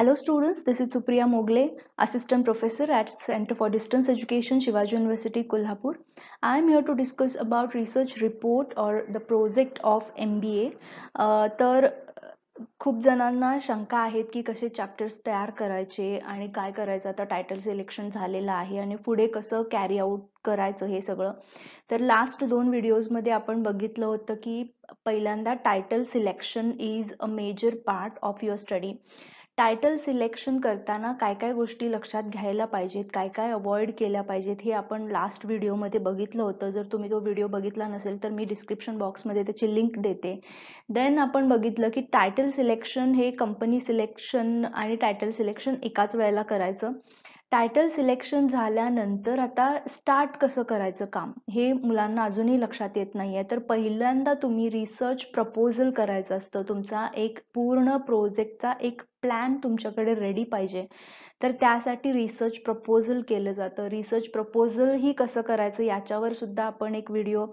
students this this Supriya Supriya Mogale professor at centre for for education Shivaji Shivaji Kolhapur Kolhapur am am to discuss discuss research research report the project project of B A तर खूप जणांना शंका आहेत की कसे chapters तयार करायचे आणि काय करायचं आता टायटल सिलेक्शन झालेलं आहे आणि पुढे कसं कॅरी आउट करायचं हे सगळं तर लास्ट दोन व्हिडिओजमध्ये आपण बघितलं होतं की पहिल्यांदा title selection is a major part of your study title selection करताना काय काय गोष्टी लक्षात घ्यायला पाहिजेत काय काय अवॉइड केल्या पाहिजेत हे आपण लास्ट व्हिडिओमध्ये बघितलं होतं जर तुम्ही तो व्हिडिओ बघितला नसेल तर मी डिस्क्रिप्शन बॉक्समध्ये त्याची लिंक देते देन आपण बघितलं की टायटल सिलेक्शन हे कंपनी सिलेक्शन आणि टायटल सिलेक्शन एकाच वेळेला करायचं टायटल सिलेक्शन झाल्यानंतर आता स्टार्ट कसं करायचं काम हे मुलांना अजूनही लक्षात येत नाहीये तर पहिल्यांदा तुम्ही रिसर्च प्रपोजल करायचं असतं तुमचा एक पूर्ण प्रोजेक्टचा एक प्लॅन तुमच्याकडे रेडी पाहिजे तर त्यासाठी रिसर्च प्रपोजल केलं जातं रिसर्च प्रपोजल ही कसं करायचं याच्यावर सुद्धा आपण एक व्हिडिओ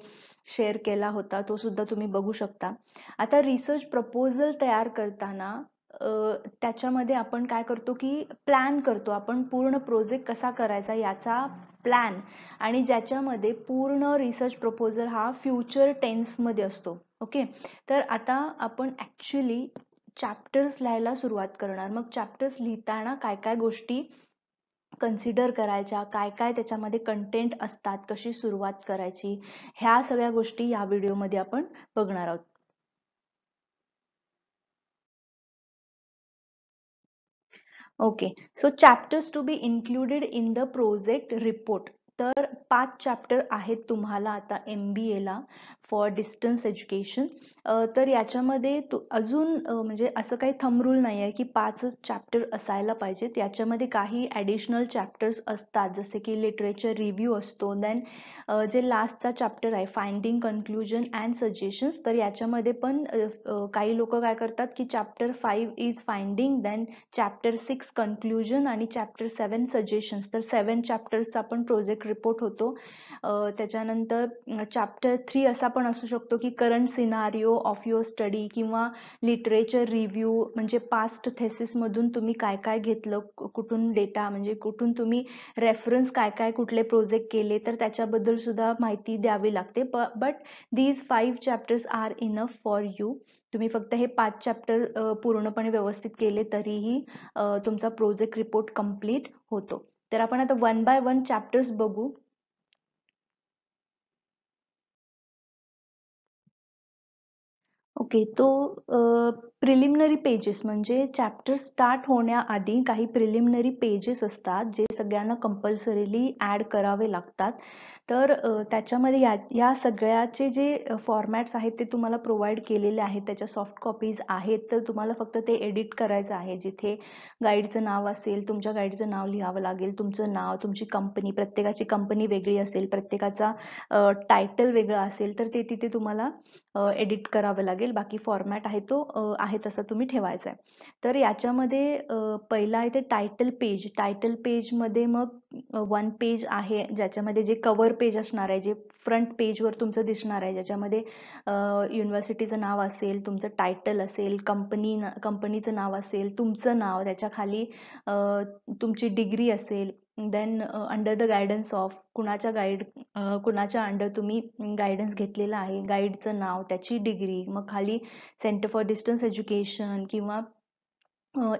शेअर केला होता तो सुद्धा तुम्ही बघू शकता आता रिसर्च प्रपोजल तयार करताना त्याच्यामध्ये आपण काय करतो की प्लॅन करतो आपण पूर्ण प्रोजेक्ट कसा करायचा याचा प्लॅन आणि ज्याच्यामध्ये पूर्ण रिसर्च प्रपोजल हा फ्युचर टेन्समध्ये असतो ओके तर आता आपण ॲक्च्युली चॅप्टर्स लिहायला सुरुवात करणार मग चॅप्टर्स लिहिताना काय काय गोष्टी कन्सिडर करायच्या काय काय त्याच्यामध्ये कंटेंट असतात कशी सुरुवात करायची ह्या सगळ्या गोष्टी या व्हिडिओमध्ये आपण बघणार आहोत okay so chapters to be included in the project report तर पाच चॅप्टर आहेत तुम्हाला आता एम बी एला फॉर डिस्टन्स एज्युकेशन तर याच्यामध्ये तू अजून म्हणजे असं काही थंब रूल नाही आहे की पाचच चॅप्टर असायला पाहिजेत याच्यामध्ये काही ॲडिशनल चॅप्टर्स असतात जसे की लिटरेचर रिव्ह्यू असतो देन जे लास्टचा चॅप्टर आहे फाइंडिंग कन्क्लुजन अँड सजेशन्स तर याच्यामध्ये पण काही लोक काय करतात की chapter five is finding then chapter six conclusion आणि चॅप्टर सेवन सजेशन्स तर सेवन चॅप्टर्सचा पण प्रोजेक्ट रिपोर्ट होतो त्याच्यानंतर चॅप्टर थ्री असा पण असू शकतो की current scenario of your study किंवा लिटरेचर रिव्ह्यू म्हणजे पास्ट मधून तुम्ही काय काय घेतलं कुठून डेटा म्हणजे कुठून तुम्ही रेफरन्स काय काय कुठले प्रोजेक्ट केले तर त्याच्याबद्दल सुद्धा माहिती द्यावी लागते but these five chapters are enough for you तुम्ही फक्त हे पाच चॅप्टर पूर्णपणे व्यवस्थित केले तरीही तुमचा प्रोजेक्ट रिपोर्ट कम्प्लीट होतो तर आपण आता वन बाय वन चॅप्टर्स बघू ओके तो प्रिलिमिनरी पेजेस म्हणजे चॅप्टर स्टार्ट होण्याआधी काही प्रिलिमिनरी पेजेस असतात जे सगळ्यांना कंपल्सरीली ऍड करावे लागतात तर त्याच्यामध्ये या या सगळ्याचे जे फॉर्मॅट्स आहेत ते तुम्हाला प्रोव्हाइड केलेले आहेत त्याच्या सॉफ्ट कॉपीज आहेत तर तुम्हाला फक्त ते एडिट करायचं आहे जिथे गाईडचं नाव असेल तुमच्या गाईडचं नाव लिहावं लागेल तुमचं नाव तुमची कंपनी प्रत्येकाची कंपनी वेगळी असेल प्रत्येकाचा टायटल वेगळा असेल तर ते तिथे तुम्हाला एडिट करावं लागेल बाकी फॉर्मॅट आहे तो आहे तसा तुम्ही ठेवायचा आहे तर याच्यामध्ये पहिला आहे ते टायटल पेज टायटल पेजमध्ये मग वन पेज आहे ज्याच्यामध्ये जे कवर पेज असणार आहे जे फ्रंट पेजवर तुमचं दिसणार आहे ज्याच्यामध्ये युनिव्हर्सिटीचं नाव असेल तुमचं टायटल असेल कंपनी कंपनीचं नाव असेल तुमचं नाव त्याच्या खाली तुमची डिग्री असेल then under the guidance of कुणाच्या गाईड कुणाच्या अंडर तुम्ही गायडन्स घेतलेला आहे गाईडचं नाव त्याची डिग्री मग खाली सेंटर फॉर डिस्टन्स एज्युकेशन किंवा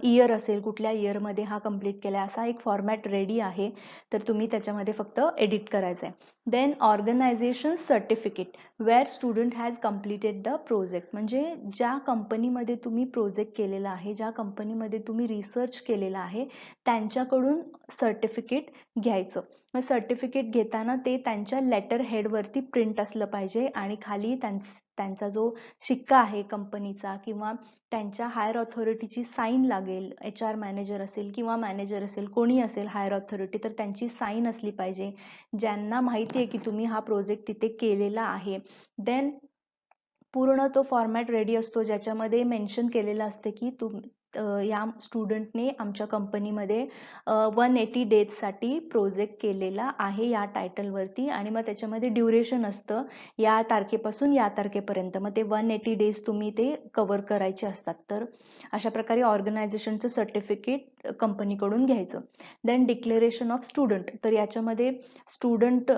इयर असेल कुठल्या इयरमध्ये हा कम्प्लीट केला असा एक फॉर्मॅट रेडी आहे तर तुम्ही त्याच्यामध्ये फक्त एडिट करायचं आहे then organisation certificate where student has completed the project म्हणजे ज्या कंपनीमध्ये तुम्ही प्रोजेक्ट केलेला आहे ज्या कंपनीमध्ये तुम्ही रिसर्च केलेला आहे त्यांच्याकडून सर्टिफिकेट घ्यायचं मग सर्टिफिकेट घेताना ते त्यांच्या लेटर हेडवरती प्रिंट असलं पाहिजे आणि खाली त्यां त्यांचा जो शिक्का आहे कंपनीचा किंवा त्यांच्या हायर ऑथॉरिटीची साईन लागेल एच आर मॅनेजर असेल किंवा मॅनेजर असेल कोणी असेल हायर ऑथॉरिटी तर त्यांची साईन असली पाहिजे ज्यांना माहिती आहे की तुम्ही हा प्रोजेक्ट तिथे केलेला आहे देन पूर्ण तो फॉर्मॅट रेडी असतो ज्याच्यामध्ये मेन्शन केलेलं असते की तुम या स्टुडंटने आमच्या कंपनीमध्ये वन एटी डेजसाठी प्रोजेक्ट केलेला आहे या टायटलवरती आणि मग त्याच्यामध्ये ड्युरेशन असतं या तारखेपासून या तारखेपर्यंत मग ते वन एटी डेज तुम्ही ते कवर करायचे असतात तर अशा प्रकारे ऑर्गनायझेशनचं सर्टिफिकेट कंपनीकडून घ्यायचं देन डिक्लेरेशन ऑफ स्टुडंट तर याच्यामध्ये स्टुडंट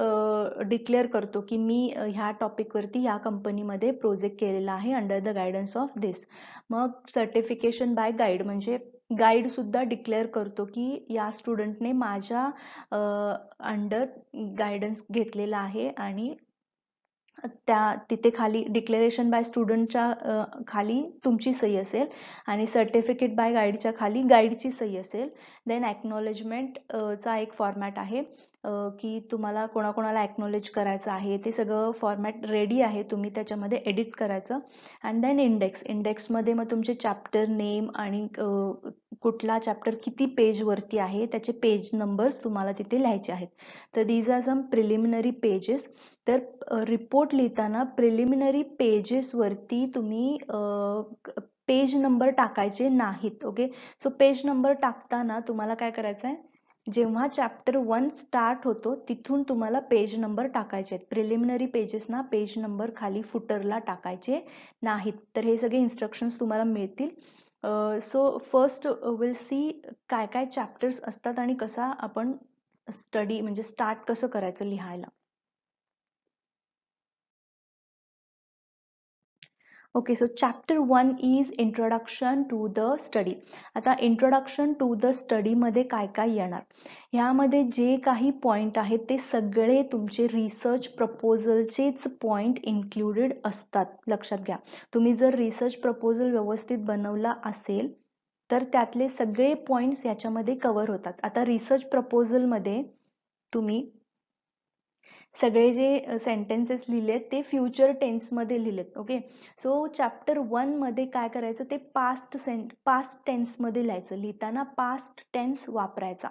डिक्लेअर करतो की मी ह्या टॉपिकवरती या कंपनीमध्ये प्रोजेक्ट केलेला आहे under the guidance of this मग सर्टिफिकेशन बाय गाईड म्हणजे गाईड सुद्धा डिक्लेअर करतो की या स्टुडंटने माझ्या अंडर गायडन्स घेतलेला आहे आणि त्या तिथे खाली डिक्लेरेशन बाय स्टुडंटच्या खाली तुमची सही असेल आणि सर्टिफिकेट बाय गाईडच्या खाली गाईडची सही असेल देन ॲक्नॉलेजमेंट चा एक फॉर्मॅट आहे की तुम्हाला कोणाकोणाला ॲक्नॉलेज करायचं आहे ते सगळं फॉर्मॅट रेडी आहे तुम्ही त्याच्यामध्ये एडिट करायचं अँड देन इंडेक्स इंडेक्समध्ये मग तुमचे चॅप्टर नेम आणि कुठला चॅप्टर किती पेजवरती आहे त्याचे पेज नंबर्स तुम्हाला तिथे लिहायचे आहेत तर these are some preliminary pages तर रिपोर्ट लिहिताना प्रिलिमिनरी वरती तुम्ही पेज नंबर टाकायचे नाहीत ओके सो पेज नंबर टाकताना तुम्हाला काय करायचं आहे जेव्हा चॅप्टर वन स्टार्ट होतो तिथून तुम्हाला पेज नंबर टाकायचे आहेत प्रिलिमिनरी पेजेसना पेज नंबर खाली फुटरला टाकायचे नाहीत तर हे सगळे इन्स्ट्रक्शन्स तुम्हाला मिळतील सो फर्स्ट विल सी काय काय चॅप्टर्स असतात आणि कसा आपण स्टडी म्हणजे स्टार्ट कसं करायचं लिहायला okay so chapter one is introduction to the study आता इंट्रोडक्शन टू द स्टडी मध्ये काय काय येणार ह्यामध्ये जे काही पॉईंट आहेत ते सगळे तुमचे रिसर्च प्रपोजलचेच पॉईंट इन्क्लुडेड असतात लक्षात घ्या तुम्ही जर रिसर्च प्रपोजल व्यवस्थित बनवला असेल तर त्यातले सगळे पॉईंट्स याच्यामध्ये कवर होतात आता रिसर्च प्रपोजलमध्ये तुम्ही सगळे जे सेंटेन्सेस लिहिलेत ते फ्युचर टेन्समध्ये लिहिलेत ओके सो चॅप्टर वनमध्ये काय करायचं ते पास्ट सेंट पास्ट टेन्समध्ये लिहायचं लिहिताना पास्ट टेन्स वापरायचा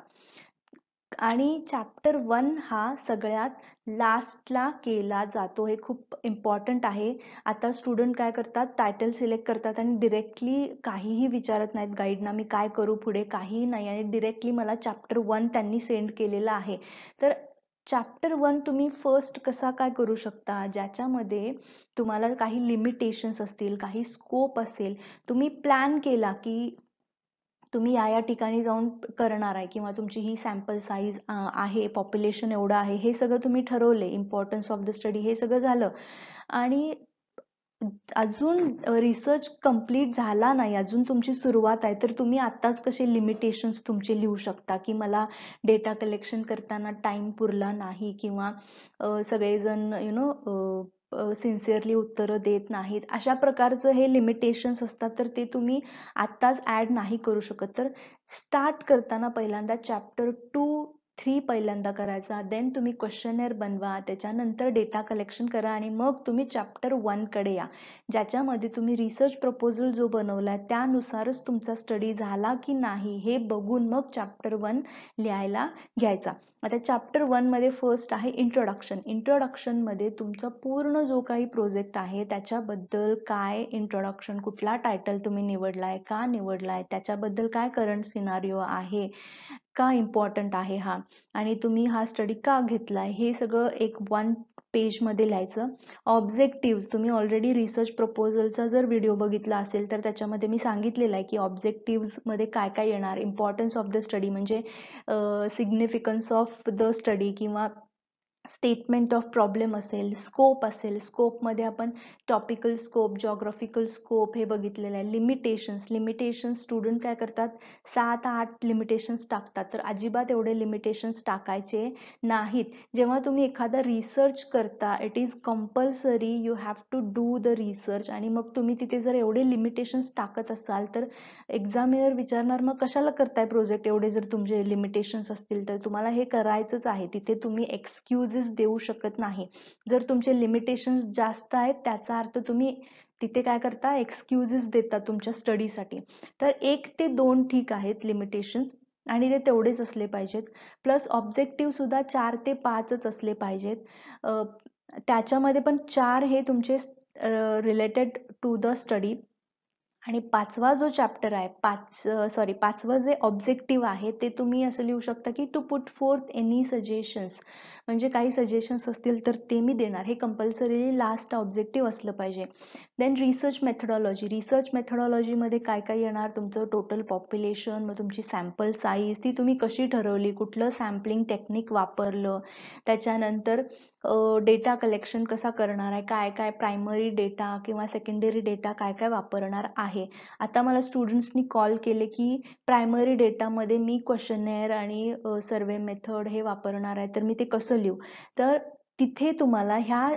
आणि चॅप्टर वन हा सगळ्यात लास्टला केला जातो हे खूप इम्पॉर्टंट आहे आता स्टुडंट काय करतात टायटल सिलेक्ट करतात आणि डिरेक्टली काहीही विचारत नाहीत गाईडना मी काय करू पुढे काहीही नाही आणि डिरेक्टली मला चॅप्टर वन त्यांनी सेंड केलेलं आहे तर चॅप्टर वन तुम्ही फर्स्ट कसा काय करू शकता ज्याच्यामध्ये तुम्हाला काही लिमिटेशन्स असतील काही स्कोप असेल तुम्ही प्लॅन केला की तुम्ही या या ठिकाणी जाऊन करणार आहे किंवा तुमची ही सॅम्पल साईज आहे पॉप्युलेशन एवढं आहे हे सगळं तुम्ही ठरवले इम्पॉर्टन्स ऑफ द स्टडी हे सगळं झालं आणि अजून रिसर्च कंप्लीट झाला नाही अजून तुमची सुरुवात आहे तर तुम्ही आत्ताच कसे लिमिटेशन्स तुमचे लिहू शकता की मला डेटा कलेक्शन करताना टाइम पुरला नाही किंवा सगळेजण यु नो सिन्सिअरली उत्तरं देत नाहीत अशा प्रकारचं हे लिमिटेशन्स असतात तर ते तुम्ही आत्ताच ऍड नाही करू शकत तर स्टार्ट करताना पहिल्यांदा चॅप्टर टू थ्री पहिल्यांदा करायचा देन तुम्ही क्वेश्चनर बनवा त्याच्यानंतर डेटा कलेक्शन करा आणि मग तुम्ही चॅप्टर वनकडे या ज्याच्यामध्ये तुम्ही रिसर्च प्रपोजल जो बनवला त्यानुसारच तुमचा स्टडी झाला की नाही हे बघून मग चॅप्टर वन लिहायला घ्यायचा आता चॅप्टर मध्ये फर्स्ट आहे इंट्रोडक्शन इंट्रोडक्शन मध्ये तुमचा पूर्ण जो काही प्रोजेक्ट आहे त्याच्याबद्दल काय इंट्रोडक्शन कुठला टायटल तुम्ही निवडलाय का निवडलाय त्याच्याबद्दल काय करंट सिनारिओ आहे का इम्पॉर्टंट आहे हा आणि तुम्ही हा स्टडी का घेतला हे सगळं एक वन पेजमध्ये लिहायचं ऑब्जेक्टिव्ज तुम्ही ऑलरेडी रिसर्च प्रपोजलचा जर व्हिडिओ बघितला असेल तर त्याच्यामध्ये मी सांगितलेलं आहे की मध्ये काय काय येणार इम्पॉर्टन्स ऑफ द स्टडी म्हणजे सिग्निफिकन्स ऑफ द स्टडी किंवा स्टेटमेंट ऑफ प्रॉब्लेम असेल स्कोप असेल स्कोपमध्ये आपण टॉपिकल स्कोप जॉग्राफिकल स्कोप हे बघितलेलं आहे लिमिटेशन्स लिमिटेशन्स स्टुडंट काय करतात सात आठ लिमिटेशन्स टाकतात तर अजिबात एवढे लिमिटेशन्स टाकायचे नाहीत जेव्हा तुम्ही एखादा रिसर्च करता it is compulsory you have to do the research आणि मग तुम्ही तिथे जर एवढे लिमिटेशन्स टाकत असाल तर एक्झामिनर विचारणार मग कशाला करताय प्रोजेक्ट एवढे जर तुमचे लिमिटेशन्स असतील तर तुम्हाला हे करायचंच आहे तिथे तुम्ही एक्सक्यूजेस देऊ शकत नाही जर तुमचे लिमिटेशन्स जास्त आहेत त्याचा अर्थ तुम्ही तिथे काय करता एक्सक्यूजेस देता तुमच्या स्टडीसाठी तर एक ते दोन ठीक आहेत लिमिटेशन्स आणि ते तेवढेच असले पाहिजेत प्लस ऑब्जेक्टिव्ह सुद्धा चार ते पाचच असले पाहिजेत त्याच्यामध्ये पण चार हे तुमचे रिलेटेड टू द स्टडी आणि पाचवा जो चॅप्टर आहे पाच सॉरी पाचवा जे ऑब्जेक्टिव्ह आहे ते तुम्ही असं लिहू शकता की to put forth any suggestions म्हणजे काही सजेशन्स असतील तर ते मी देणार हे कंपल्सरीली लास्ट ऑब्जेक्टिव्ह असलं पाहिजे देन रिसर्च मेथडॉलॉजी रिसर्च मेथडॉलॉजीमध्ये काय काय येणार तुमचं टोटल पॉप्युलेशन मग तुमची सॅम्पल साईज ती तुम्ही कशी ठरवली कुठलं सॅम्पलिंग टेक्निक वापरलं त्याच्यानंतर डेटा कलेक्शन कसा करणार आहे काय काय प्रायमरी डेटा किंवा सेकंडरी डेटा काय काय वापरणार आहे आता मला स्टुडंट्सनी कॉल केले की प्रायमरी डेटामध्ये मी क्वेश्चनेअर आणि सर्वे मेथड हे वापरणार आहे तर मी ते कसं लिहू तर तिथे तुम्हाला ह्या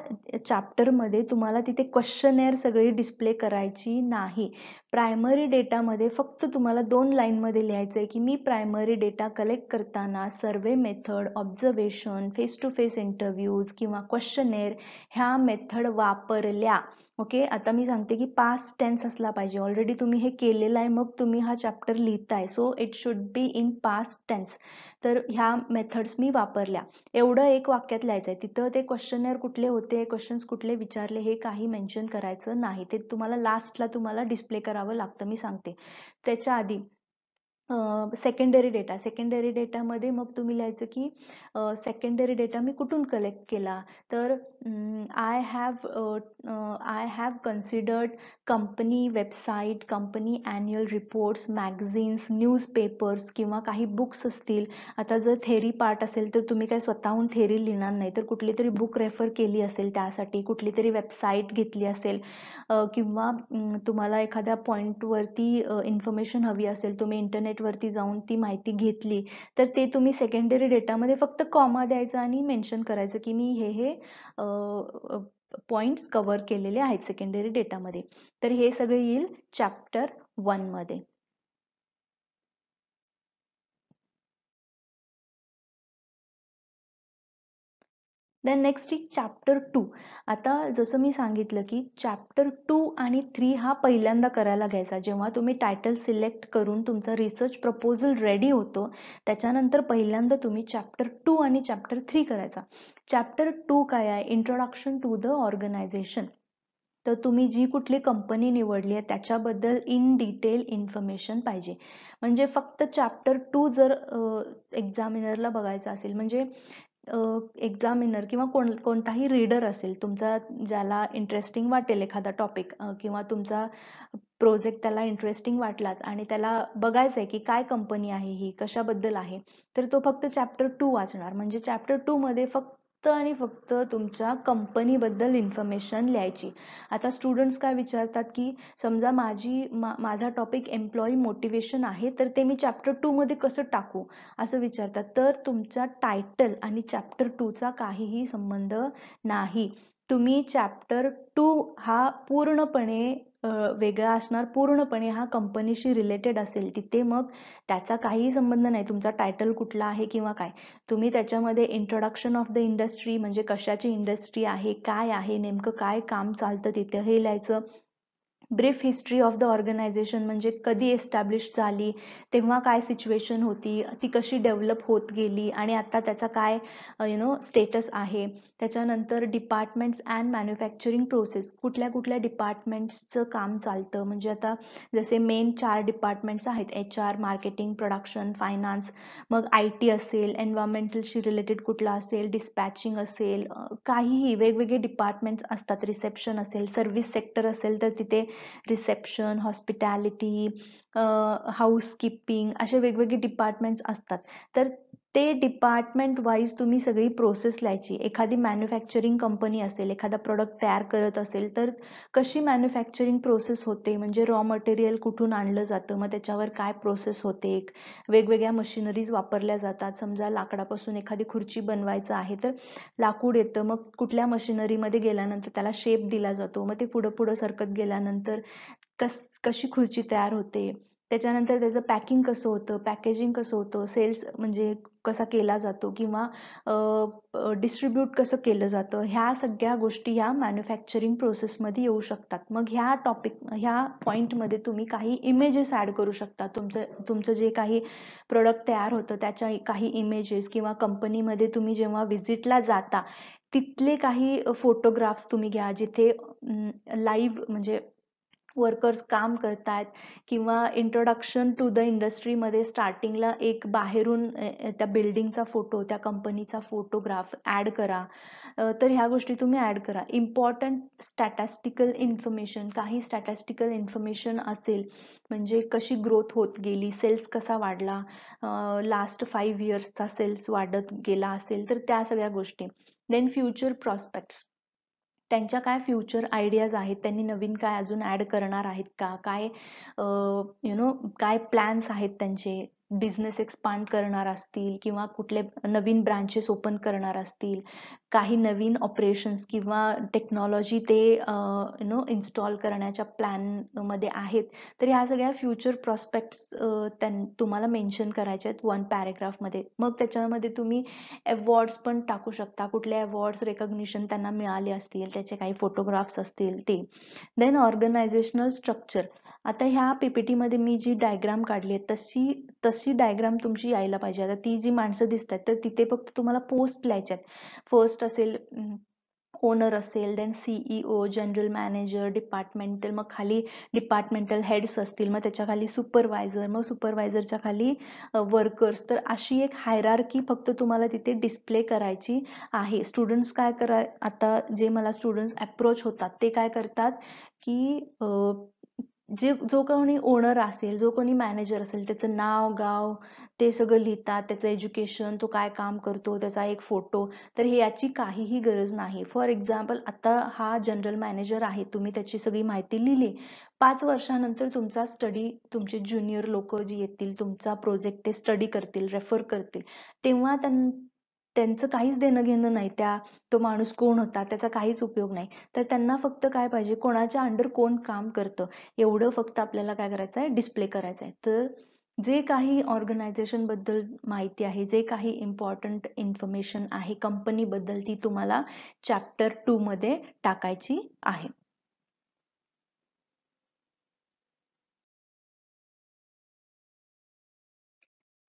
चॅप्टरमध्ये तुम्हाला तिथे क्वेश्चनेअर सगळी डिस्प्ले करायची नाही प्रायमरी डेटामध्ये फक्त तुम्हाला दोन लाईनमध्ये लिहायचं आहे की मी प्रायमरी डेटा कलेक्ट करताना survey method observation face to face interviews किंवा क्वेश्चनेर ह्या मेथड वापरल्या ओके आता मी सांगते की पास्ट टेन्स असला पाहिजे ऑलरेडी तुम्ही हे केलेलं आहे मग तुम्ही हा चॅप्टर लिहिताय so it should be in past tense तर ह्या मेथड्स मी वापरल्या एवढं एक वाक्यात लिहायचं आहे तिथं ते क्वेश्चनेअर कुठले होते क्वेश्चन्स कुठले विचारले हे काही मेन्शन करायचं नाही ते तुम्हाला लास्टला तुम्हाला डिस्प्ले करावं करावं लागतं मी सांगते त्याच्या आधी सेकंडरी डेटा सेकंडरी डेटामध्ये मग तुम्ही लिहायचं की सेकंडरी डेटा मी कुठून कलेक्ट केला तर I have I have considered company website company annual reports magazines newspapers किंवा काही बुक्स असतील आता जर थेरी पार्ट असेल तर तुम्ही काय स्वतःहून थेरी लिहिणार नाही तर कुठली तरी बुक रेफर केली असेल त्यासाठी कुठली तरी वेबसाईट घेतली असेल किंवा तुम्हाला एखाद्या पॉईंटवरती इन्फॉर्मेशन हवी असेल तुम्ही इंटरनेट वरती जाऊन ती माहिती घेतली तर ते तुम्ही सेकंडरी डेटामध्ये फक्त कॉमा द्यायचा आणि मेंशन करायचं की मी हे हे पॉइंट्स कव्हर केलेले आहेत सेकंडरी डेटामध्ये तर हे सगळे येईल चॅप्टर मध्ये then next is chapter two आता जसं मी सांगितलं की चॅप्टर टू आणि थ्री हा पहिल्यांदा करायला घ्यायचा जेव्हा तुम्ही टायटल सिलेक्ट करून तुमचा रिसर्च प्रपोजल रेडी होतो त्याच्यानंतर पहिल्यांदा तुम्ही चॅप्टर टू आणि चॅप्टर थ्री करायचा चॅप्टर टू काय आहे इंट्रोडक्शन टू द ऑर्गनायझेशन तर तुम्ही जी कुठली कंपनी निवडली आहे त्याच्याबद्दल इन डिटेल इन्फॉर्मेशन पाहिजे म्हणजे फक्त चॅप्टर टू जर एक्झामिनरला बघायचं असेल म्हणजे एक्झामिनर किंवा कोण कोणताही रीडर असेल तुमचा ज्याला इंटरेस्टिंग वाटेल एखादा टॉपिक किंवा तुमचा प्रोजेक्ट त्याला इंटरेस्टिंग वाटलात आणि त्याला बघायचं आहे की काय कंपनी आहे ही कशाबद्दल आहे तर तो फक्त चॅप्टर टू वाचणार म्हणजे चॅप्टर मध्ये फक्त फक्त आणि फक्त तुमच्या कंपनीबद्दल इन्फॉर्मेशन लिहायची आता स्टुडंट्स काय विचारतात की समजा माझी माझा टॉपिक एम्प्लॉई मोटिवेशन आहे तर ते मी चॅप्टर मध्ये कसं टाकू असं विचारतात तर तुमचा टायटल आणि चॅप्टर चा काहीही संबंध नाही तुम्ही चॅप्टर टू हा पूर्णपणे वेगळा असणार पूर्णपणे हा कंपनीशी रिलेटेड असेल तिथे मग त्याचा काही संबंध नाही तुमचा टायटल कुठला आहे किंवा काय तुम्ही त्याच्यामध्ये इंट्रोडक्शन ऑफ द इंडस्ट्री म्हणजे कशाची इंडस्ट्री आहे काय आहे नेमकं काय काम चालतं तिथे हे लिहायचं brief history of the organisation म्हणजे कधी एस्टॅब्लिश झाली तेव्हा काय सिच्युएशन होती ती कशी डेव्हलप होत गेली आणि आता त्याचा काय यु नो स्टेटस आहे त्याच्यानंतर डिपार्टमेंट्स अँड मॅन्युफॅक्चरिंग प्रोसेस कुठल्या कुठल्या डिपार्टमेंट्सचं काम चालतं म्हणजे आता जसे मेन चार डिपार्टमेंट्स आहेत H R marketing production finance मग आय टी असेल एन्व्हायरमेंटलशी रिलेटेड कुठला असेल डिस्पॅचिंग असेल काहीही वेगवेगळे डिपार्टमेंट्स असतात रिसेप्शन असेल सर्व्हिस सेक्टर असेल तर तिथे रिसेप्शन हॉस्पिटॅलिटी हाऊसकीपिंग असे वेगवेगळे डिपार्टमेंट्स असतात तर ते डिपार्टमेंट वाईज तुम्ही सगळी प्रोसेस लिहायची एखादी मॅन्युफॅक्चरिंग कंपनी असेल एखादा प्रोडक्ट तयार करत असेल तर कशी मॅन्युफॅक्चरिंग प्रोसेस होते म्हणजे रॉ मटेरियल कुठून आणलं जातं मग त्याच्यावर काय प्रोसेस होते वेगवेगळ्या मशिनरीज वापरल्या जातात समजा लाकडापासून एखादी खुर्ची बनवायचं आहे तर लाकूड येतं मग कुठल्या मशिनरीमध्ये गेल्यानंतर त्याला शेप दिला जातो मग ते पुढं पुढं सरकत गेल्यानंतर कस कशी खुर्ची तयार होते त्याच्यानंतर त्याचं पॅकिंग कसं होतं पॅकेजिंग कसं होतं सेल्स म्हणजे कसा केला जातो किंवा डिस्ट्रीब्यूट कसं केलं जातं ह्या सगळ्या गोष्टी ह्या मॅन्युफॅक्चरिंग प्रोसेसमध्ये येऊ शकतात मग ह्या टॉपिक ह्या पॉईंटमध्ये तुम्ही काही इमेजेस ऍड करू शकता तुमचं तुमचं जे काही प्रोडक्ट तयार होतं त्याच्या काही इमेजेस किंवा कंपनीमध्ये तुम्ही जेव्हा व्हिजिटला जाता तिथले काही फोटोग्राफ्स तुम्ही घ्या जिथे लाईव्ह म्हणजे वर्कर्स काम करतात किंवा इंट्रोडक्शन टू द इंडस्ट्रीमध्ये स्टार्टिंगला एक बाहेरून त्या बिल्डिंगचा फोटो त्या कंपनीचा फोटोग्राफ ऍड करा तर ह्या गोष्टी तुम्ही ऍड करा इम्पॉर्टंट स्टॅटॅस्टिकल इन्फॉर्मेशन काही स्टॅटॅस्टिकल इन्फॉर्मेशन असेल म्हणजे कशी ग्रोथ होत गेली सेल्स कसा वाढला लास्ट फाईव्ह इयर्सचा सेल्स वाढत गेला असेल तर त्या सगळ्या गोष्टी देन फ्युचर प्रॉस्पेक्ट्स त्यांच्या काय फ्युचर आयडियाज आहेत त्यांनी नवीन काय अजून ॲड करणार आहेत का काय यु नो काय प्लॅन्स आहेत त्यांचे बिझनेस एक्सपांड करणार असतील किंवा कुठले नवीन ब्रांचेस ओपन करणार असतील काही नवीन ऑपरेशन्स किंवा टेक्नॉलॉजी ते यु नो इन्स्टॉल करण्याच्या मध्ये आहेत तर ह्या सगळ्या फ्युचर प्रॉस्पेक्ट्स त्यां तुम्हाला मेन्शन करायचे आहेत वन पॅरेग्राफमध्ये मग त्याच्यामध्ये तुम्ही अवॉर्ड्स पण टाकू शकता कुठले अवॉर्ड्स रेकग्निशन त्यांना मिळाले असतील त्याचे काही फोटोग्राफ्स असतील ते देन ऑर्गनायझेशनल स्ट्रक्चर आता ह्या पीपीटी मध्ये मी जी डायग्राम काढली आहे तशी तशी डायग्राम तुमची यायला पाहिजे आता ती जी माणसं दिसतात तर तिथे फक्त तुम्हाला पोस्ट लिहायच्या आहेत फर्स्ट असेल ओनर असेल then CEO general manager departmental मग खाली डिपार्टमेंटल हेड्स असतील मग त्याच्या खाली सुपरवायझर मग सुपरवायझरच्या खाली वर्कर्स तर अशी एक हायरार्की फक्त तुम्हाला तिथे डिस्प्ले करायची आहे स्टुडंट्स काय करा आता जे मला स्टुडंट्स अप्रोच होतात ते काय करतात की जे जो कोणी ओनर असेल जो कोणी मॅनेजर असेल त्याच नाव गाव ते सगळं लिहितात त्याचं एज्युकेशन तो काय काम करतो त्याचा एक फोटो तर हे याची काहीही गरज नाही फॉर एक्झाम्पल आता हा जनरल मॅनेजर आहे तुम्ही त्याची सगळी माहिती लिहिली पाच वर्षानंतर तुमचा स्टडी तुमचे ज्युनियर लोक जी येतील तुमचा प्रोजेक्ट ते स्टडी करतील रेफर करतील तेव्हा त्यां त्यांचं काहीच देणं घेणं नाही त्या तो माणूस कोण होता त्याचा काहीच उपयोग नाही तर त्यांना फक्त काय पाहिजे कोणाच्या अंडर कोण काम करतं एवढं फक्त आपल्याला काय करायचं आहे डिस्प्ले करायचं आहे तर जे काही बद्दल माहिती आहे जे काही इम्पॉर्टंट इन्फॉर्मेशन आहे कंपनीबद्दल ती तुम्हाला चॅप्टर टू मध्ये टाकायची आहे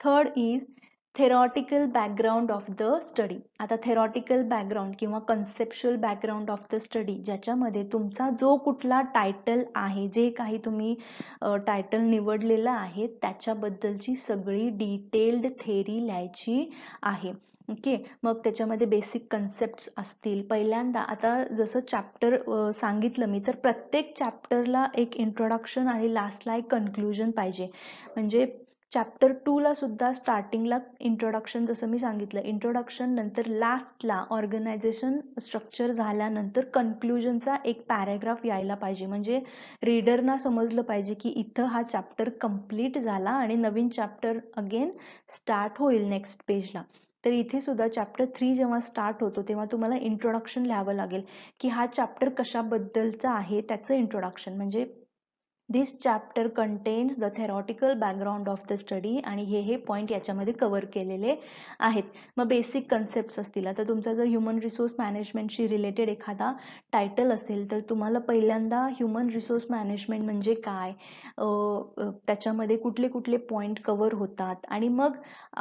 third is theoretical background of the study आता थेरॉटिकल बॅकग्राऊंड किंवा conceptual background of the study ज्याच्यामध्ये तुमचा जो कुठला टायटल आहे जे काही तुम्ही टायटल निवडलेलं आहे त्याच्याबद्दलची सगळी डिटेल्ड थेरी लिहायची आहे ओके okay, मग त्याच्यामध्ये बेसिक कन्सेप्ट असतील पहिल्यांदा आता जसं चॅप्टर सांगितलं मी तर प्रत्येक चॅप्टरला एक इंट्रोडक्शन आणि लास्टला एक कन्क्लुजन पाहिजे म्हणजे चॅप्टर टूला सुद्धा स्टार्टिंगला इंट्रोडक्शन जसं मी सांगितलं इंट्रोडक्शन नंतर लास्टला ऑर्गनायझेशन स्ट्रक्चर झाल्यानंतर कन्क्लुजनचा एक पॅरेग्राफ यायला पाहिजे म्हणजे रीडरना समजलं पाहिजे की इथं हा चॅप्टर कम्प्लीट झाला आणि नवीन चॅप्टर अगेन स्टार्ट होईल नेक्स्ट पेजला तर इथे सुद्धा चॅप्टर थ्री जेव्हा स्टार्ट होतो तेव्हा तुम्हाला इंट्रोडक्शन लिहावं लागेल की हा चॅप्टर कशाबद्दलचा आहे त्याचं इंट्रोडक्शन म्हणजे this chapter contains the theoretical background of the study आणि हे हे पॉईंट याच्यामध्ये कव्हर केलेले आहेत मग बेसिक कन्सेप्ट असतील आता तुमचा जर ह्युमन रिसोर्स मॅनेजमेंटशी रिलेटेड एखादा टायटल असेल तर तुम्हाला पहिल्यांदा ह्युमन रिसोर्स मॅनेजमेंट म्हणजे काय त्याच्यामध्ये कुठले कुठले पॉईंट कव्हर होतात आणि मग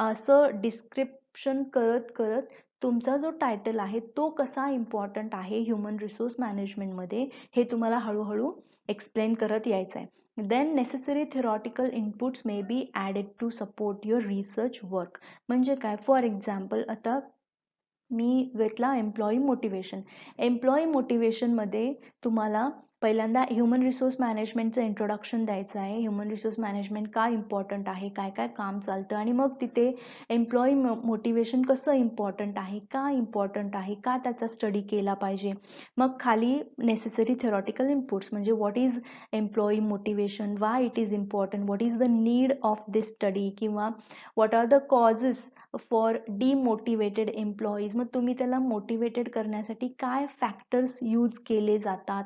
असं डिस्क्रिप्शन करत करत तुमचा जो टायटल आहे तो कसा इम्पॉर्टंट आहे ह्युमन रिसोर्स मॅनेजमेंटमध्ये हे तुम्हाला हळूहळू एक्सप्लेन करत यायचं आहे then necessary theoretical inputs may be added to support your research work म्हणजे काय फॉर एक्झाम्पल आता मी घेतला एम्प्लॉई मोटिवेशन एम्प्लॉई मोटिवेशनमध्ये तुम्हाला पहिल्यांदा ह्युमन रिसोर्स मॅनेजमेंटचं इंट्रोडक्शन द्यायचं आहे ह्युमन रिसोर्स मॅनेजमेंट का इम्पॉर्टंट आहे काय काय काम चालतं आणि मग तिथे एम्प्लॉई मोटिवेशन कसं इम्पॉर्टंट आहे का इम्पॉर्टंट आहे का त्याचा स्टडी केला पाहिजे मग खाली नेसेसरी थेरॉटिकल इनपुट्स म्हणजे what is employee motivation why it is important what is the need of this study किंवा what are the causes for demotivated employees मग तुम्ही त्याला मोटिवेटेड करण्यासाठी काय फॅक्टर्स यूज केले जातात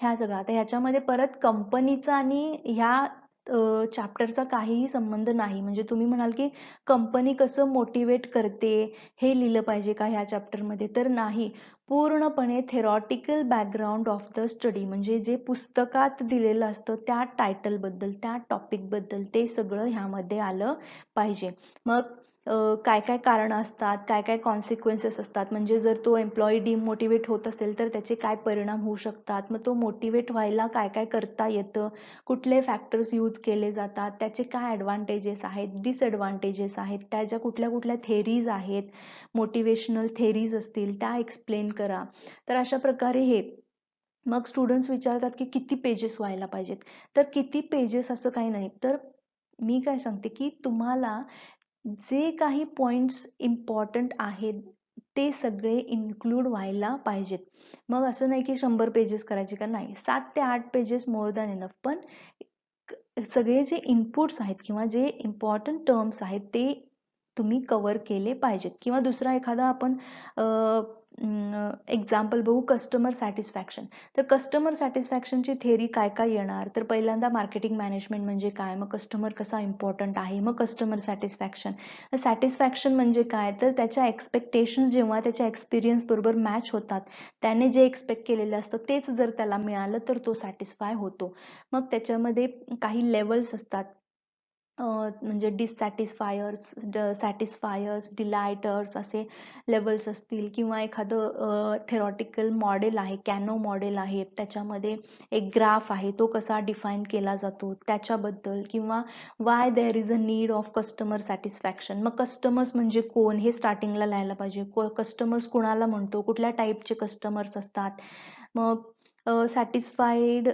ह्या सगळं आता ह्याच्यामध्ये परत कंपनीचा आणि ह्या चॅप्टरचा काहीही संबंध नाही म्हणजे तुम्ही म्हणाल की कंपनी कसं मोटिवेट करते हे लिहिलं पाहिजे का ह्या चॅप्टरमध्ये तर नाही पूर्णपणे theoretical background of the study म्हणजे जे पुस्तकात दिलेलं असतं त्या टायटलबद्दल त्या बद्दल ते सगळं ह्यामध्ये आलं पाहिजे मग काय काय कारण असतात काय काय कॉन्सिक्वेन्सेस असतात म्हणजे जर तो एम्प्लॉई डिमोटिवेट होत असेल तर त्याचे काय परिणाम होऊ शकतात मग तो मोटिवेट व्हायला काय काय करता येतं कुठले फॅक्टर्स यूज केले जातात त्याचे काय ॲडव्हान्टेजेस आहेत डिसएडव्हान्टेजेस आहेत त्याच्या कुठल्या कुठल्या थेरीज आहेत मोटिवेशनल थेरीज असतील त्या एक्सप्लेन करा तर अशा प्रकारे हे मग स्टुडंट्स विचारतात की किती पेजेस व्हायला पाहिजेत तर किती पेजेस असं काही नाही तर मी काय सांगते की तुम्हाला जे काही पॉईंट्स इम्पॉर्टंट आहेत ते सगळे इन्क्लूड व्हायला पाहिजेत मग असं नाही की शंभर पेजेस करायचे का नाही सात ते आठ पेजेस मोर दॅन इनफ पण सगळे जे इनपुट्स आहेत किंवा जे इम्पॉर्टंट टर्म्स आहेत ते तुम्ही कवर केले पाहिजेत किंवा दुसरा एखादा आपण एक्झाम्पल बघू कस्टमर सॅटिस्फॅक्शन तर कस्टमर सॅटिस्फॅक्शनची थेरी काय काय येणार तर पहिल्यांदा मार्केटिंग मॅनेजमेंट म्हणजे काय मग कस्टमर कसा इम्पॉर्टंट आहे मग कस्टमर सॅटिस्फॅक्शन सॅटिस्फॅक्शन म्हणजे काय तर त्याच्या एक्सपेक्टेशन्स जेव्हा त्याच्या एक्सपिरियन्स बरोबर मॅच होतात त्याने जे एक्सपेक्ट केलेले असतं तेच जर त्याला मिळालं तर तो सॅटिस्फाय होतो मग त्याच्यामध्ये काही लेवल्स असतात म्हणजे डिससॅटिस्फायर्स ड सॅटिस्फायर्स डिलायटर्स असे लेवल्स असतील किंवा एखादं थेरॉटिकल मॉडेल आहे कॅनो मॉडेल आहे त्याच्यामध्ये एक ग्राफ आहे तो कसा डिफाईन केला जातो त्याच्याबद्दल किंवा why there is a need of customer satisfaction मग कस्टमर्स म्हणजे कोण हे स्टार्टिंगला लिहायला पाहिजे कस्टमर्स कोणाला म्हणतो कुठल्या टाईपचे कस्टमर्स असतात मग सॅटिस्फाईड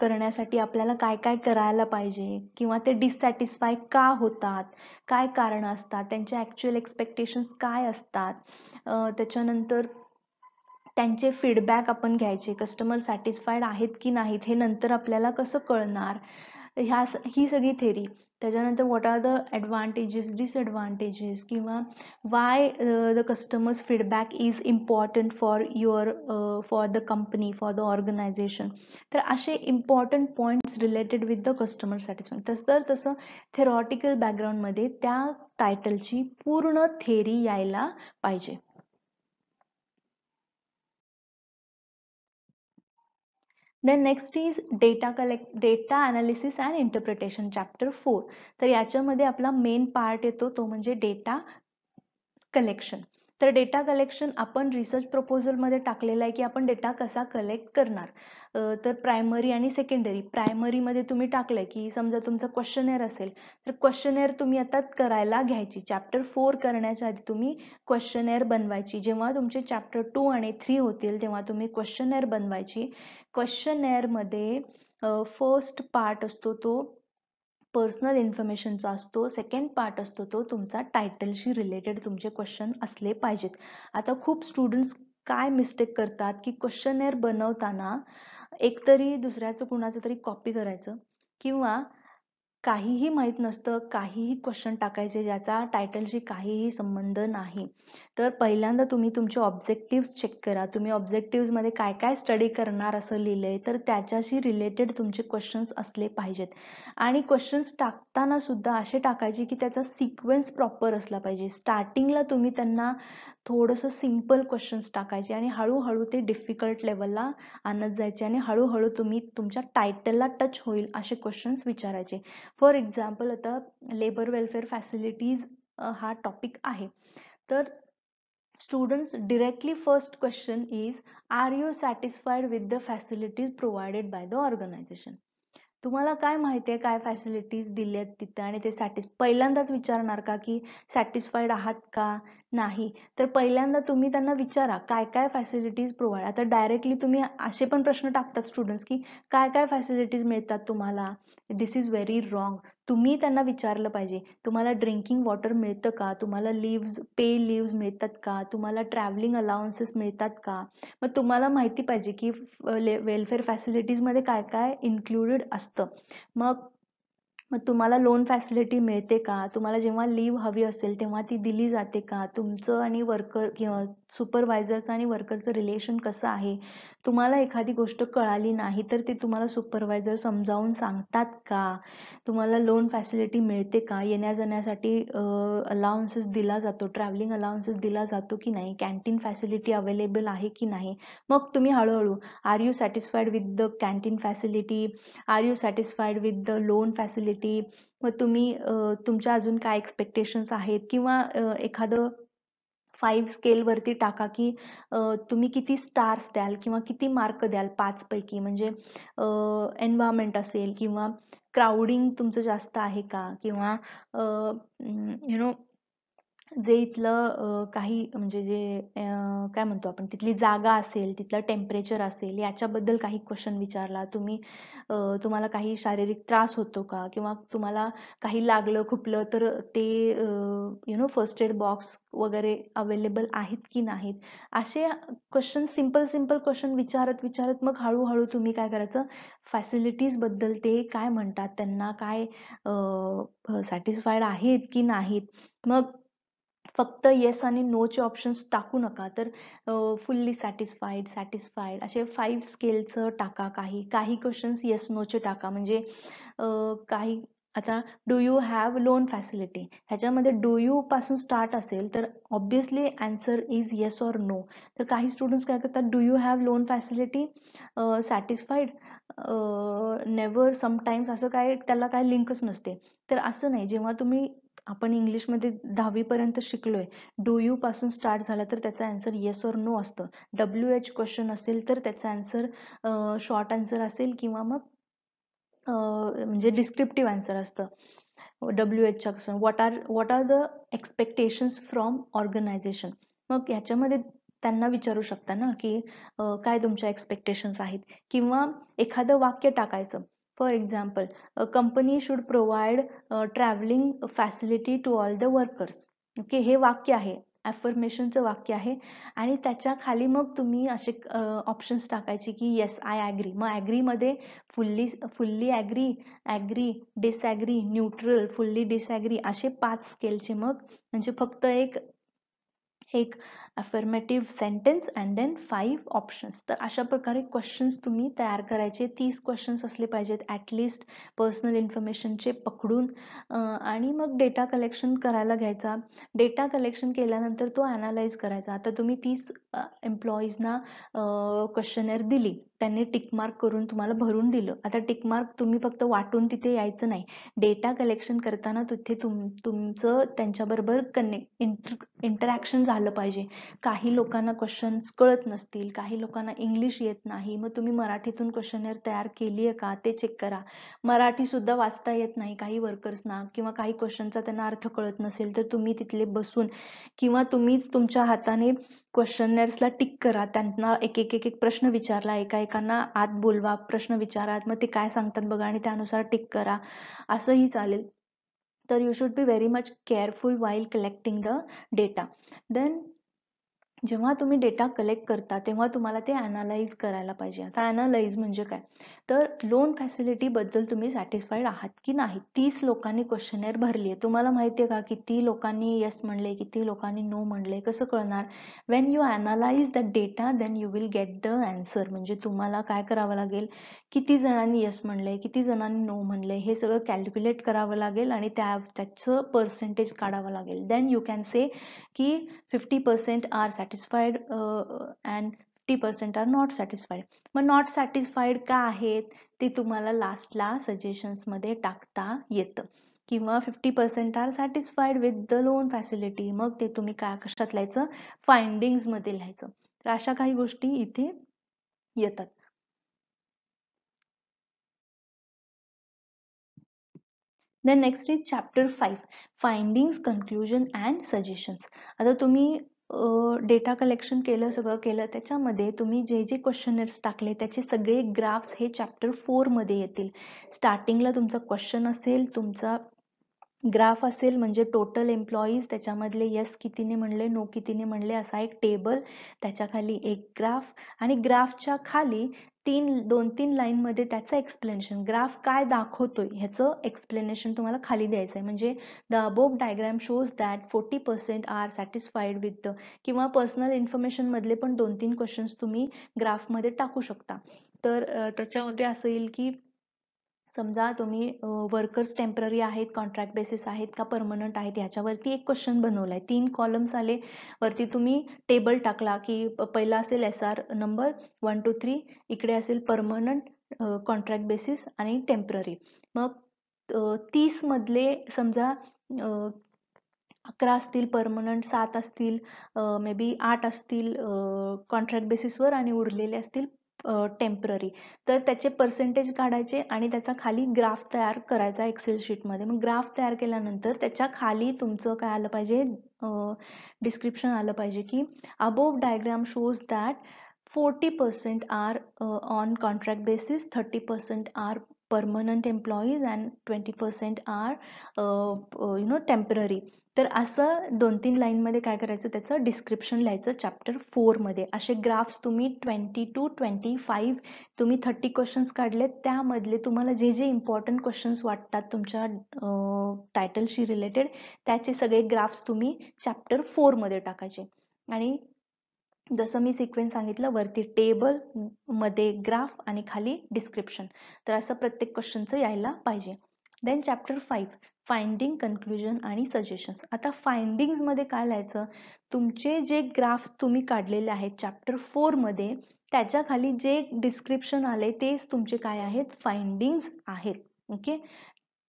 करण्यासाठी आपल्याला काय काय करायला पाहिजे किंवा ते डिससॅटिस्फाय का होतात काय कारण असतात त्यांचे ॲक्च्युअल एक्सपेक्टेशन्स काय असतात त्याच्यानंतर त्यांचे फीडबॅक आपण घ्यायचे कस्टमर सॅटिस्फाईड आहेत की नाहीत हे नंतर आपल्याला कसं कळणार ह्या ही सगळी थेरी त्याच्यानंतर what are the advantages disadvantages किंवा why the customers feedback is important for your for the company for the organisation तर असे important points related with the customer satisfaction तसं तर तसं थेरॉटिकल बॅकग्राऊंडमध्ये त्या टायटलची पूर्ण थेरी यायला पाहिजे then next is data collect data analysis and interpretation chapter four तर याच्यामध्ये आपला मेन पार्ट येतो तो म्हणजे डेटा कलेक्शन तर डेटा कलेक्शन आपण रिसर्च प्रपोजलमध्ये टाकलेला आहे की आपण डेटा कसा कलेक्ट करणार तर प्रायमरी आणि सेकंडरी प्रायमरीमध्ये तुम्ही टाकलं की समजा तुमचं क्वेश्चनेअर असेल तर क्वेश्चनेअर तुम्ही आता करायला घ्यायची चॅप्टर फोर करण्याच्या आधी तुम्ही क्वेश्चनेअर बनवायची जेव्हा तुमचे चॅप्टर टू आणि थ्री होतील तेव्हा तुम्ही क्वेश्चनेअर बनवायची क्वेश्चनेअरमध्ये फर्स्ट पार्ट असतो तो पर्सनल इन्फॉर्मेशनचा असतो सेकंड पार्ट असतो तो तुमचा टायटलशी रिलेटेड तुमचे क्वेश्चन असले पाहिजेत आता खूप स्टुडंट्स काय मिस्टेक करतात की क्वेश्चनेअर बनवताना एकतरी दुसऱ्याचं कुणाचं तरी कॉपी करायचं किंवा काहीही माहीत नसतं काहीही क्वेश्चन टाकायचे ज्याचा टायटलशी काहीही संबंध नाही तर पहिल्यांदा तुम्ही तुमचे ऑब्जेक्टिव्स चेक करा तुम्ही मध्ये काय काय स्टडी करणार असं लिहिलंय तर त्याच्याशी रिलेटेड तुमचे क्वेश्चन्स असले पाहिजेत आणि क्वेश्चन्स टाकताना सुद्धा असे टाकायचे की त्याचा सिक्वेन्स प्रॉपर असला पाहिजे स्टार्टिंगला तुम्ही त्यांना थोडंसं सिम्पल क्वेश्चन्स टाकायचे आणि हळूहळू ते डिफिकल्ट लेवलला आणत जायचे आणि हळूहळू तुम्ही तुमच्या टायटलला टच होईल असे क्वेश्चन्स विचारायचे फॉर एक्झाम्पल आता लेबर वेलफेअर फॅसिलिटीज हा टॉपिक आहे तर students directly first question is are you satisfied with the facilities provided by the organisation तुम्हाला काय माहिती आहे काय फॅसिलिटीज दिल्यात तिथं आणि ते सॅटिस पहिल्यांदाच विचारणार का की सॅटिस्फाईड आहात का नाही तर पहिल्यांदा तुम्ही त्यांना विचारा काय काय फॅसिलिटीज प्रोव्हाइड आता डायरेक्टली तुम्ही असे पण प्रश्न टाकतात स्टुडंट्स की काय काय फॅसिलिटीज मिळतात तुम्हाला दिस इज व्हेरी रॉंग तुम्ही त्यांना विचारलं पाहिजे तुम्हाला ड्रिंकिंग वॉटर मिळतं का तुम्हाला लिव्ज पे लिव्ज मिळतात का तुम्हाला ट्रॅव्हलिंग अलाउन्सेस मिळतात का मग तुम्हाला माहिती पाहिजे की वेलफेअर मध्ये काय काय इन्क्लुडेड असतं मग मग तुम्हाला लोन फॅसिलिटी मिळते का तुम्हाला जेव्हा लीव्ह हवी असेल तेव्हा ती दिली जाते का तुमचं आणि वर्कर सुपरवायझरचं आणि वर्करचं रिलेशन कसं आहे तुम्हाला एखादी गोष्ट कळाली नाही तर ते तुम्हाला सुपरवायझर समजावून सांगतात का तुम्हाला लोन फॅसिलिटी मिळते का येण्या जाण्यासाठी अलाउन्सेस दिला जातो ट्रॅव्हलिंग अलाउन्सेस दिला जातो की नाही कॅन्टीन फॅसिलिटी अवेलेबल आहे की नाही मग तुम्ही हळूहळू are you satisfied with the canteen facility are you satisfied with the loan facility मग तुम्ही तुमच्या अजून काय एक्सपेक्टेशन्स आहेत किंवा एखादं फाईव्ह वरती टाका की तुम्ही किती स्टार्स द्याल किंवा किती मार्क द्याल पाच पैकी म्हणजे एन्व्हायरमेंट असेल किंवा क्राऊडिंग तुमचं जास्त आहे का किंवा यु नो जे इथलं काही म्हणजे जे काय म्हणतो आपण तिथली जागा असेल तिथलं टेम्परेचर असेल याच्याबद्दल काही क्वेश्चन विचारला तुम्ही तुम्हाला काही शारीरिक त्रास होतो का किंवा तुम्हाला काही लागलं खुपलं तर ते you know first aid box वगैरे अवेलेबल आहेत की नाहीत असे क्वेश्चन सिंपल सिंपल क्वेश्चन विचारत विचारत मग हळूहळू तुम्ही काय करायचं बद्दल ते काय म्हणतात त्यांना काय सॅटिस्फाईड आहेत की नाहीत मग फक्त येस आणि नो चे ऑप्शन्स टाकू नका तर फुल्ली सॅटिस्फाईड सॅटिस्फाईड असे फाईव्ह स्केलचं टाका काही काही क्वेश्चन्स येस चे टाका म्हणजे काही आता do you have loan facility ह्याच्यामध्ये डू यू पासून स्टार्ट असेल तर obviously answer is yes or no तर काही स्टुडंट्स काय करतात do you have loan facility satisfied never sometimes असं काय त्याला काय लिंकच नसते तर असं नाही जेव्हा तुम्ही आपण इंग्लिशमध्ये दहावीपर्यंत शिकलो आहे डू पासून स्टार्ट झाला तर त्याचा आन्सर येस और नो असतं डब्ल्यू एच क्वेश्चन असेल तर त्याचा आन्सर शॉर्ट आन्सर असेल किंवा मग म्हणजे डिस्क्रिप्टिव्ह आन्सर असतं डब्ल्यू एचच्या question what are what are the expectations from organisation मग याच्यामध्ये त्यांना विचारू शकता ना की काय तुमच्या एक्सपेक्टेशन्स आहेत किंवा एखादं वाक्य टाकायचं for example company should provide travelling facility to all the workers okay हे वाक्य आहे अफर्मेशनचं वाक्य आहे आणि त्याच्या खाली मग तुम्ही असे ऑप्शन्स टाकायचे की येस आय ॲग्री मग मध्ये fully fully agree agree disagree neutral fully disagree असे पाच स्केलचे मग म्हणजे फक्त एक एक affirmative sentence and then five options तर अशा प्रकारे क्वेश्चन्स तुम्ही तयार करायचे तीस क्वेश्चन्स असले पाहिजेत ॲटलिस्ट पर्सनल इन्फॉर्मेशनचे पकडून आणि मग डेटा कलेक्शन करायला घ्यायचा डेटा कलेक्शन केल्यानंतर तो ॲनालाइज करायचा आता तुम्ही तीस एम्प्लॉईजना क्वेश्चनर दिली त्यांनी टिकमार्क करून तुम्हाला भरून दिलं आता टिकमार्क तुम्ही फक्त वाटून तिथे यायचं नाही डेटा कलेक्शन करताना तिथे तुम तुमचं त्यांच्याबरोबर कनेक्ट इंटर इंटरॅक्शन झालं पाहिजे काही लोकांना क्वेश्चन्स कळत नसतील काही लोकांना इंग्लिश येत नाही मग तुम्ही मराठीतून क्वेश्चनेअर तयार केली आहे का ते चेक करा मराठी सुद्धा वाचता येत नाही काही वर्कर्सना किंवा काही क्वेश्चनचा त्यांना अर्थ कळत नसेल तर तुम्ही तिथले बसून किंवा तुम्हीच तुमच्या हाताने ला टिक करा त्यांना एक एक एक एक प्रश्न विचारला एकाएकांना आत बोलवा प्रश्न विचारा मग ते काय सांगतात बघा आणि त्यानुसार टिक करा असंही चालेल तर you should be very much careful while collecting the data then जेव्हा तुम्ही डेटा कलेक्ट करता तेव्हा तुम्हाला ते अनालाइज करायला पाहिजे आता अनालाइज म्हणजे काय तर लोन फॅसिलिटी बद्दल तुम्ही सॅटिस्फाईड आहात की नाही तीस लोकांनी क्वेश्चनेअर भरली आहे तुम्हाला माहिती आहे का किती लोकांनी येस म्हणले किती लोकांनी नो म्हणले कसं कळणार when you analyse the data then you will get the answer म्हणजे तुम्हाला काय करावं लागेल किती जणांनी येस म्हणले किती जणांनी नो म्हणले हे सगळं कॅल्क्युलेट करावं लागेल आणि त्या त्याचं पर्सेंटेज काढावं लागेल देन यू कॅन से की fifty percent are satisfied and fifty percent are not satisfied मग नॉट सॅटिस्फाईड का आहेत ते तुम्हाला लास्टला सजेशन्समध्ये टाकता येतं किंवा fifty percent are satisfied with the loan facility मग ते तुम्ही काय कशात लिहायचं फाइंडिंग्समध्ये लिहायचं तर अशा काही गोष्टी इथे येतात next is chapter five findings conclusion and suggestions आता तुम्ही डेटा कलेक्शन केलं सगळं केलं त्याच्यामध्ये तुम्ही जे जे क्वेश्चनर्स टाकले त्याचे सगळे ग्राफ्स हे चॅप्टर मध्ये येतील स्टार्टिंगला तुमचा क्वेश्चन असेल तुमचा ग्राफ असेल म्हणजे टोटल एम्प्लॉईज त्याच्यामधले यस कितीने म्हणले नो कितीने म्हणले असा एक टेबल त्याच्याखाली एक ग्राफ आणि ग्राफच्या खाली तीन दोन तीन मध्ये त्याचं एक्सप्लेनेशन ग्राफ काय दाखवतोय ह्याचं एक्सप्लेनेशन तुम्हाला खाली द्यायचं आहे म्हणजे the above diagram shows that forty percent are satisfied with the किंवा पर्सनल मधले पण दोन तीन क्वेश्चन्स तुम्ही ग्राफमध्ये टाकू शकता तर त्याच्यामध्ये असं येईल की समजा तुम्ही वर्कर्स टेम्पररी आहेत कॉन्ट्रॅक्ट बेसिस आहेत का परमनंट आहेत ह्याच्यावरती एक क्वेश्चन बनवलाय तीन कॉलम्स आले वरती तुम्ही टेबल टाकला की पहिला असेल S R number one two three इकडे असेल परमनंट कॉन्ट्रॅक्ट बेसिस आणि टेम्पररी मग मधले समजा अकरा असतील परमनंट सात असतील मे बी आठ असतील कॉन्ट्रॅक्ट बेसिसवर आणि उरलेले असतील टेम्पररी तर त्याचे पर्सेंटेज काढायचे आणि त्याचा खाली ग्राफ तयार करायचा एक्सेल शीटमध्ये मग ग्राफ तयार केल्यानंतर त्याच्या खाली तुमचं काय आलं पाहिजे डिस्क्रिप्शन आलं पाहिजे की above diagram shows that forty percent are on contract basis thirty percent are permanent employees and twenty percent are you know temporary तर असं दोन तीन लाईनमध्ये काय करायचं त्याचं डिस्क्रिप्शन लिहायचं चॅप्टर फोरमध्ये असे ग्राफ्स तुम्ही ट्वेंटी टू ट्वेंटी फाईव्ह तुम्ही थर्टी क्वेश्चन्स काढले त्यामधले तुम्हाला जे जे इम्पॉर्टंट क्वेश्चन्स वाटतात तुमच्या टायटलशी रिलेटेड त्याचे सगळे ग्राफ्स तुम्ही चॅप्टर फोरमध्ये टाकायचे आणि जसं मी सिक्वेन्स सांगितलं वरती टेबल मध्ये ग्राफ आणि खाली डिस्क्रिप्शन तर असं प्रत्येक क्वेश्चनचं यायला पाहिजे then chapter five finding conclusion आणि सजेशन्स आता मध्ये काय लिहायचं तुमचे जे ग्राफ्स तुम्ही काढलेले आहेत चॅप्टर फोरमध्ये त्याच्या खाली जे डिस्क्रिप्शन आले तेच तुमचे काय आहेत फाइंडिंग्स आहेत ओके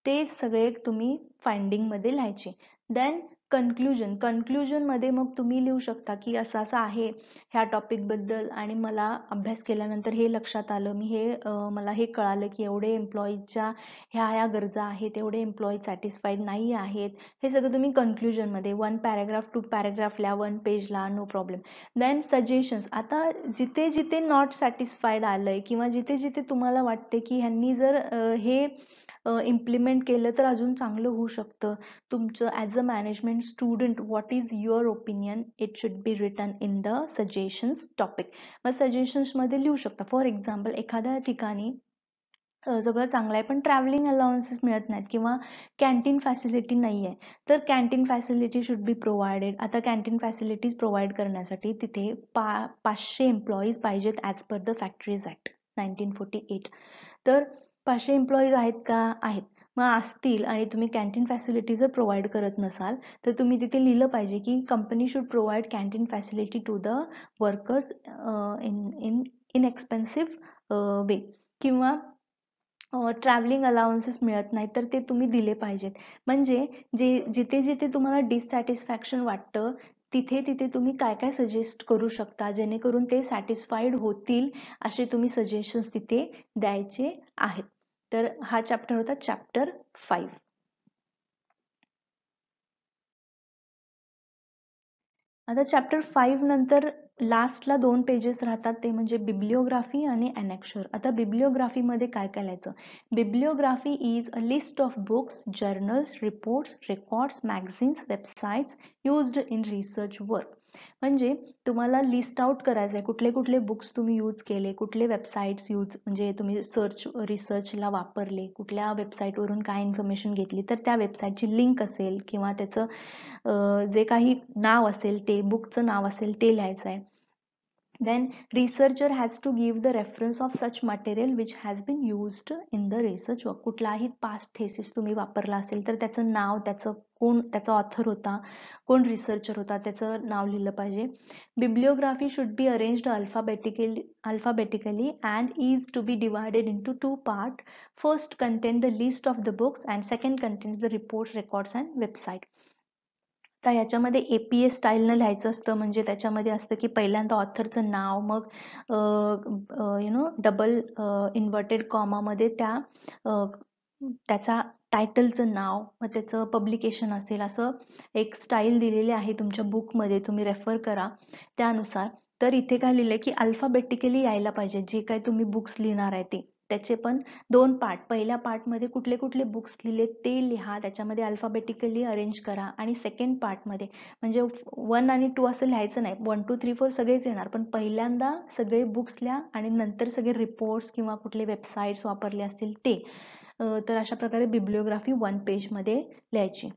ते सगळे तुम्ही फाइंडिंगमध्ये लिहायचे देन कन्क्लुजन मध्ये मग तुम्ही लिहू शकता की असं असं आहे ह्या टॉपिकबद्दल आणि मला अभ्यास केल्यानंतर हे लक्षात आलं मी हे मला हे कळालं की एवढे एम्प्लॉईजच्या ह्या ह्या गरजा आहेत एवढे एम्प्लॉईज सॅटिस्फाईड नाही आहेत हे सगळं तुम्ही कन्क्ल्युजनमध्ये वन पॅराग्राफ टू पॅराग्राफला वन पेजला नो प्रॉब्लेम देन सजेशन्स आता जिथे जिथे नॉट सॅटिस्फाईड आलंय किंवा जिथे जिथे तुम्हाला वाटते की ह्यांनी जर हे इम्प्लिमेंट केलं तर अजून चांगलं होऊ शकतं तुमचं as a management student what is your opinion it should be written in the suggestions topic मग सजेशन्समध्ये लिहू शकता फॉर एक्झाम्पल एखाद्या ठिकाणी सगळं चांगलं आहे पण ट्रॅव्हलिंग अलाउन्सेस मिळत नाहीत किंवा कॅन्टीन फॅसिलिटी नाही आहे तर canteen facility should be provided आता कॅन्टीन फॅसिलिटीज प्रोव्हाइड करण्यासाठी तिथे पा पाचशे एम्प्लॉईज पाहिजेत as per the factories act nineteen forty eight तर पाचशे एम्प्लॉईज आहेत का आहेत मग असतील आणि तुम्ही कॅन्टीन फॅसिलिटी जर प्रोव्हाइड करत नसाल तर तुम्ही तिथे लिहिलं पाहिजे की company should provide canteen facility to the workers in in inexpensive way किंवा ट्रॅव्हलिंग अलाउन्सेस मिळत नाही तर ते तुम्ही दिले पाहिजेत म्हणजे जे जिथे जिथे तुम्हाला डिससॅटिस्फॅक्शन वाटतं तिथे तिथे तुम्ही काय काय सजेस्ट करू शकता जेणेकरून ते सॅटिस्फाईड होतील असे तुम्ही सजेशन्स तिथे द्यायचे आहेत तर हा चॅप्टर होता चॅप्टर फाईव्ह आता चॅप्टर फाईव्ह नंतर लास्टला दोन पेजेस राहतात ते म्हणजे बिब्लिओग्राफी आणि अनेक्शर आता बिब्लिओग्राफीमध्ये काय काय लिहायचं bibliography is a list of books journals reports records magazines websites used in research work म्हणजे तुम्हाला लिस्ट आउट करायचं आहे कुठले कुठले बुक्स तुम्ही यूज केले कुठले वेबसाईट्स यूज म्हणजे तुम्ही सर्च रिसर्चला वापरले कुठल्या वेबसाईटवरून काय इन्फॉर्मेशन घेतली तर त्या वेबसाईटची लिंक असेल किंवा त्याचं जे काही नाव असेल ते बुकचं नाव असेल ते लिहायचं आहे then researcher has to give the reference of such material which has been used in the research कुठलाही past थेसिस तुम्ही वापरला असेल तर त्याचं नाव त्याचं कोण त्याचा ऑथर होता कोण रिसर्चर होता त्याचं नाव लिहिलं पाहिजे bibliography should be arranged alphabetically alphabetically and is to be divided in two part first contain the list of the books and second contains the reports records and website तर याच्यामध्ये A P S स्टाईलनं लिहायचं असतं म्हणजे त्याच्यामध्ये असतं की पहिल्यांदा ऑथरचं नाव मग यु नो डबल इन्व्हर्टेड कॉमामध्ये त्या त्याचा टायटलचं नाव मग त्याचं पब्लिकेशन असेल असं एक स्टाईल दिलेली आहे तुमच्या मध्ये तुम्ही रेफर करा त्यानुसार तर इथे काय लिहिलंय की अल्फाबेटिकली यायला पाहिजे जे काय तुम्ही बुक्स लिहिणार आहे ते त्याचे पण दोन पार्ट पहिल्या मध्ये कुठले कुठले बुक्स लिहिले ते लिहा त्याच्यामध्ये अल्फाबेटिकली अरेंज करा आणि सेकंड मध्ये म्हणजे वन आणि टू असं लिहायचं नाही वन टू थ्री फोर सगळेच येणार पण पहिल्यांदा सगळे बुक्स लिहा आणि नंतर सगळे रिपोर्ट्स किंवा कुठले वेबसाईट्स वापरले असतील ते तर अशा प्रकारे बिब्लिओग्राफी वन पेजमध्ये लिहायची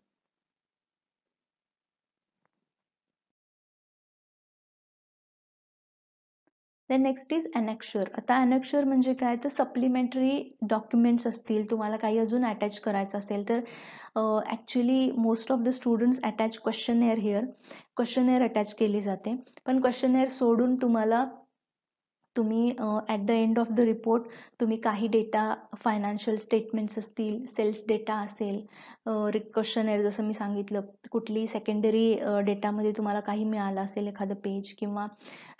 नेक्स्ट इज अनेक्शर आता अनेक्शर म्हणजे काय तर सप्लिमेंटरी डॉक्युमेंट्स असतील तुम्हाला काही अजून अटॅच करायचं असेल तर actually most of the students attach questionnaire here questionnaire attach केली जाते पण क्वेश्चन एअर सोडून तुम्हाला तुम्ही at the end of the report तुम्ही काही डेटा फायनान्शियल स्टेटमेंट्स असतील सेल्स डेटा असेल एअर जसं मी सांगितलं कुठली सेकंडरी मध्ये तुम्हाला काही मिळालं असेल एखादं पेज किंवा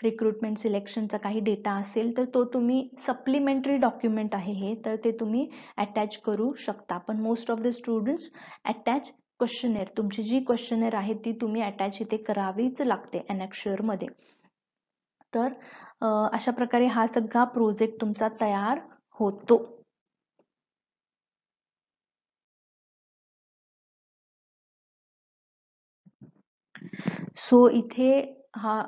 रिक्रुटमेंट सिलेक्शनचा काही डेटा असेल तर तो तुम्ही सप्लिमेंटरी डॉक्युमेंट आहे हे तर ते तुम्ही अटॅच करू शकता पण most of the students attach एअर तुमची जी क्वेश्चनेर आहे ती तुम्ही अटॅच इथे करावीच लागते मध्ये तर अशा प्रकारे हा सगळा प्रोजेक्ट तुमचा तयार होतो सो इथे हा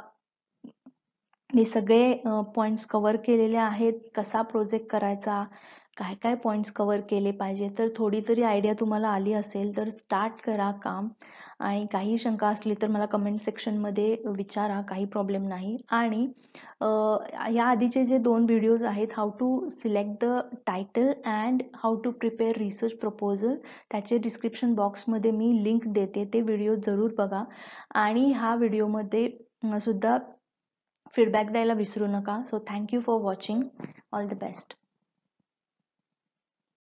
हे सगळे पॉइंट्स कव्हर केलेले आहेत कसा प्रोजेक्ट करायचा काय काय पॉईंट्स कवर केले पाहिजे तर थोडी तरी आयडिया तुम्हाला आली असेल तर स्टार्ट करा काम आणि काही शंका असली तर मला कमेंट सेक्शनमध्ये विचारा काही प्रॉब्लेम नाही आणि या आधीचे जे दोन व्हिडिओज आहेत how to select the title and how to prepare research proposal त्याचे डिस्क्रिप्शन बॉक्समध्ये मी लिंक देते ते व्हिडिओ जरूर बघा आणि हा व्हिडिओमध्ये सुद्धा फीडबॅक द्यायला विसरू नका so thank you for watching all the best